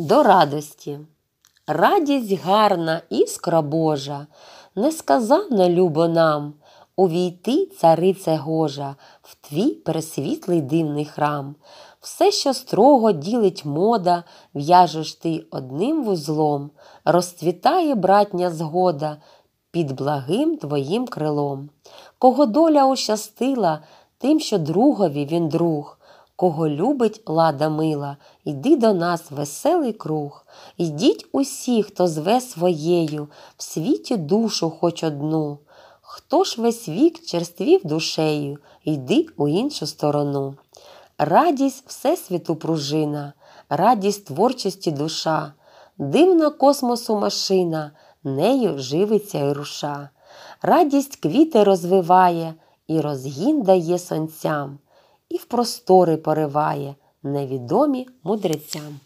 До радості. Радість гарна, іскра Божа, не любо нам увійти, царице гожа, в твій пересвітлий дивний храм. Все, що строго ділить мода, в'яжеш ти одним вузлом, розцвітає братня згода під благим твоїм крилом. Кого доля ощастила, тим, що другові він друг. Кого любить лада мила, йди до нас веселий круг, йдіть усі, хто зве своєю, в світі душу хоч одну. Хто ж весь вік черствів душею, йди у іншу сторону. Радість Всесвіту пружина, радість творчості душа, дивна космосу машина, нею живиться і руша. Радість квіти розвиває і розгін дає сонцям і в простори пориває невідомі мудрецям.